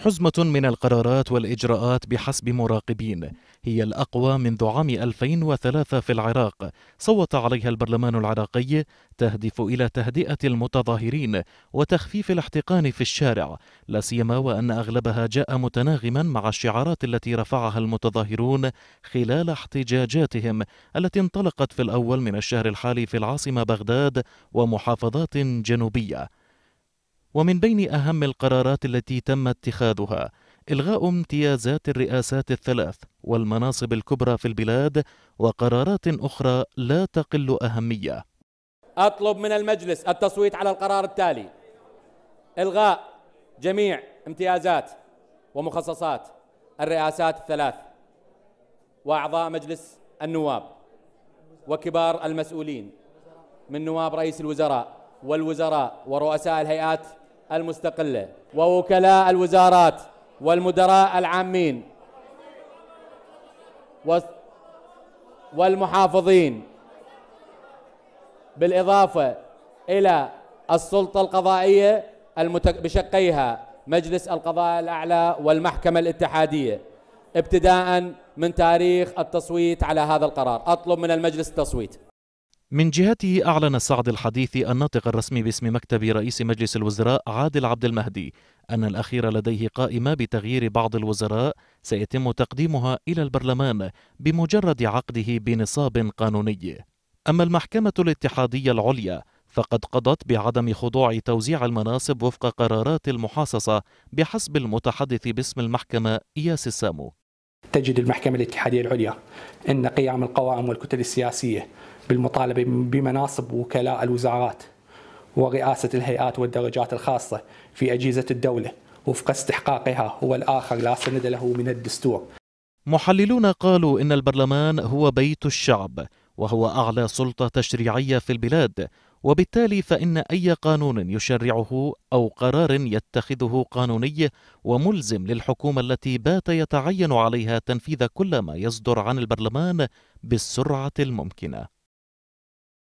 حزمة من القرارات والإجراءات بحسب مراقبين هي الأقوى منذ عام 2003 في العراق صوت عليها البرلمان العراقي تهدف إلى تهدئة المتظاهرين وتخفيف الاحتقان في الشارع لا سيما وأن أغلبها جاء متناغما مع الشعارات التي رفعها المتظاهرون خلال احتجاجاتهم التي انطلقت في الأول من الشهر الحالي في العاصمة بغداد ومحافظات جنوبية ومن بين أهم القرارات التي تم اتخاذها إلغاء امتيازات الرئاسات الثلاث والمناصب الكبرى في البلاد وقرارات أخرى لا تقل أهمية أطلب من المجلس التصويت على القرار التالي إلغاء جميع امتيازات ومخصصات الرئاسات الثلاث وأعضاء مجلس النواب وكبار المسؤولين من نواب رئيس الوزراء والوزراء ورؤساء الهيئات المستقلة ووكلاء الوزارات والمدراء العامين والمحافظين بالإضافة إلى السلطة القضائية بشقيها مجلس القضاء الأعلى والمحكمة الاتحادية ابتداء من تاريخ التصويت على هذا القرار أطلب من المجلس التصويت من جهته أعلن السعد الحديثي الناطق الرسمي باسم مكتب رئيس مجلس الوزراء عادل عبد المهدي أن الأخير لديه قائمة بتغيير بعض الوزراء سيتم تقديمها إلى البرلمان بمجرد عقده بنصاب قانوني. أما المحكمة الاتحادية العليا فقد قضت بعدم خضوع توزيع المناصب وفق قرارات المحاصصة بحسب المتحدث باسم المحكمة إياس السامو. تجد المحكمة الاتحادية العليا أن قيام القوائم والكتل السياسية بالمطالبة بمناصب وكلاء الوزارات ورئاسة الهيئات والدرجات الخاصة في أجهزة الدولة وفق استحقاقها هو الآخر لا سند له من الدستور محللون قالوا إن البرلمان هو بيت الشعب وهو أعلى سلطة تشريعية في البلاد وبالتالي فإن أي قانون يشرعه أو قرار يتخذه قانوني وملزم للحكومة التي بات يتعين عليها تنفيذ كل ما يصدر عن البرلمان بالسرعة الممكنة